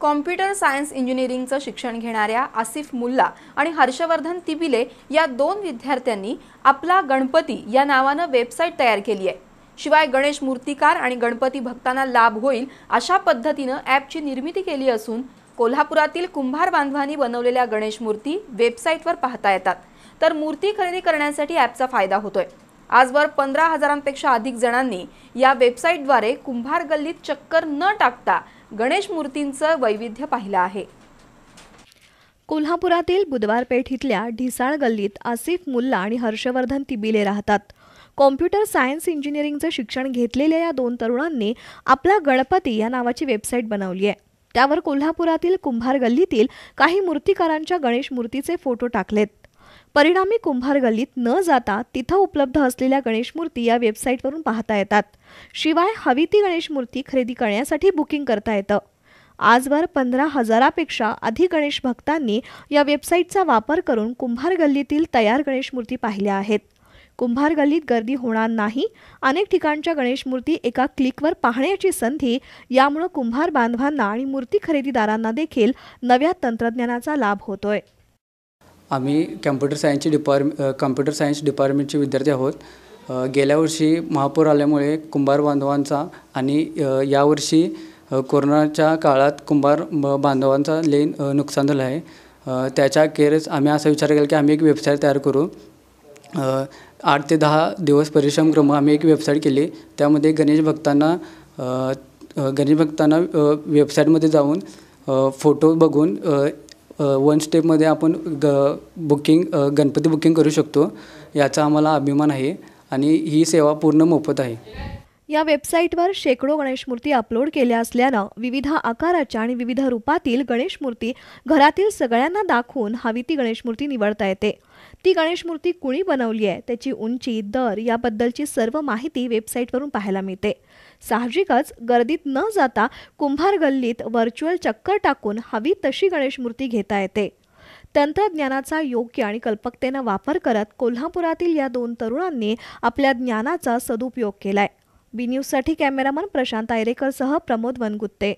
computer science इंजिनिअरिंगचं शिक्षण घेणाऱ्या आसिफ मुल्ला आणि हर्षवर्धन तिबिले या दोन विद्यार्थ्यांनी आपला गणपती या नावानं वेबसाईट तयार केली आहे शिवाय गणेश मूर्तिकार आणि गणपती भक्तांना लाभ होईल अशा पद्धतीनं ॲपची निर्मिती केली असून कोल्हापुरातील कुंभार बांधवांनी बनवलेल्या गणेश मूर्ती वेबसाईटवर पाहता येतात तर मूर्ती खरेदी करण्यासाठी ॲपचा फायदा होतोय आजवर पंधरा हजारांपेक्षा अधिक जणांनी या वेबसाईटद्वारे कुंभार गल्लीत चक्कर न टाकता गणेश मूर्तींचं वैविध्य पाहिलं आहे कोल्हापुरातील बुधवारपेठ इथल्या ढिसाळ गल्लीत आसिफ मुल्ला आणि हर्षवर्धन तिबिले राहतात कॉम्प्युटर सायन्स इंजिनिअरिंगचं शिक्षण घेतलेल्या या दोन तरुणांनी आपला गणपती या नावाची वेबसाईट बनवली आहे त्यावर कोल्हापुरातील कुंभार गल्लीतील काही मूर्तिकारांच्या गणेश मूर्तीचे फोटो टाकलेत परिणामी कुंभार गल्लीत न जाता तिथं उपलब्ध असलेल्या गणेश मूर्ती या वेबसाईटवरून पाहता येतात शिवाय हवी ती गणेश मूर्ती खरेदी करण्यासाठी बुकिंग करता येतं आजवर पंधरा हजारापेक्षा अधिक गणेश भक्तांनी या वेबसाईटचा वापर करून कुंभार गल्लीतील तयार गणेश मूर्ती पाहिल्या आहेत कुंभार गल्लीत गर्दी होणार नाही अनेक ठिकाणच्या गणेश मूर्ती एका क्लिकवर पाहण्याची संधी यामुळं कुंभार बांधवांना आणि मूर्ती खरेदीदारांना देखील नव्या तंत्रज्ञानाचा लाभ होतोय आम्ही कॉम्प्युटर सायन्सची डिपार्म कॉम्प्युटर सायन्स डिपार्टमेंटचे विद्यार्थी आहोत गेल्या वर्षी महापूर आल्यामुळे कुंभार बांधवांचा आणि यावर्षी कोरोनाच्या काळात कुंभार बांधवांचा लेन नुकसान झालं आहे त्याच्या केरच आम्ही असा विचार केला की आम्ही एक वेबसाईट तयार करू आठ ते दहा दिवस परिश्रम क्रम आम्ही एक वेबसाईट केली त्यामध्ये गणेश भक्तांना गणेश भक्तांना वेबसाईटमध्ये जाऊन फोटो बघून वन स्टेपमध्ये आपण ग बुकिंग गणपती बुकिंग करू शकतो याचा आम्हाला अभिमान आहे आणि ही सेवा पूर्ण मोफत आहे या वेबसाईटवर शेकडो गणेश मूर्ती अपलोड केल्या असल्यानं विविध आकाराच्या आणि विविध रूपातील गणेश मूर्ती घरातील सगळ्यांना दाखवून हवी ती गणेश मूर्ती निवडता येते ती गणेश मूर्ती कुणी बनवली आहे त्याची उंची दर याबद्दलची सर्व माहिती वेबसाईटवरून पाहायला मिळते साहजिकच गर्दीत न जाता कुंभार गल्लीत व्हर्च्युअल चक्कर टाकून हवी तशी गणेश मूर्ती घेता येते तंत्रज्ञानाचा योग्य आणि कल्पकतेनं वापर करत कोल्हापुरातील या दोन तरुणांनी आपल्या ज्ञानाचा सदुपयोग केलाय बी न्यूजसाठी कॅमेरामन प्रशांत आयरेकरसह प्रमोद वनगुत्ते